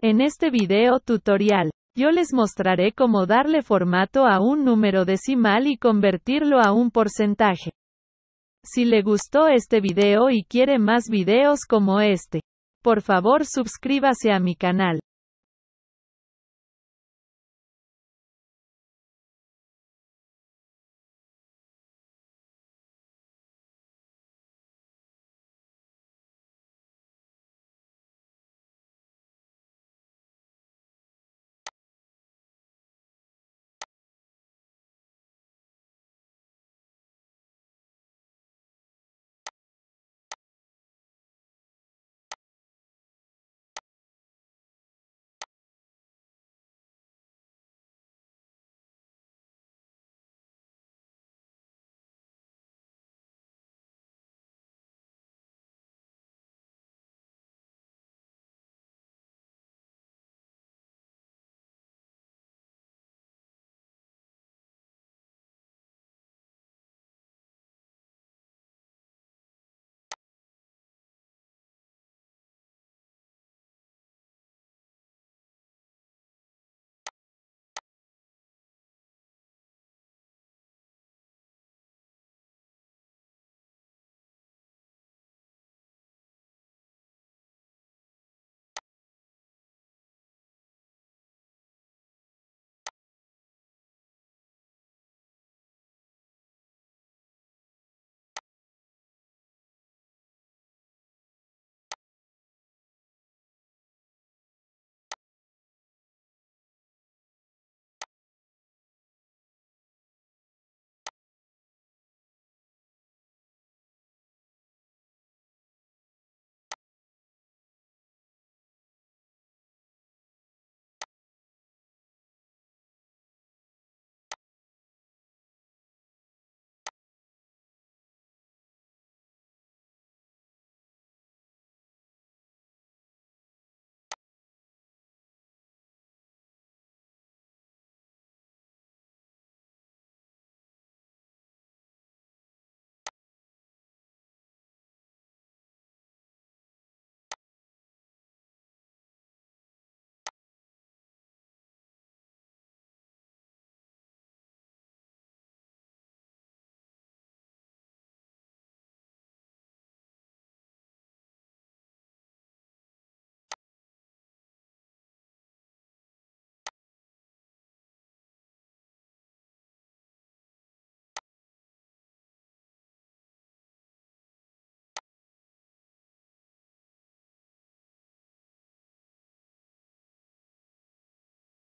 En este video tutorial, yo les mostraré cómo darle formato a un número decimal y convertirlo a un porcentaje. Si le gustó este video y quiere más videos como este, por favor suscríbase a mi canal.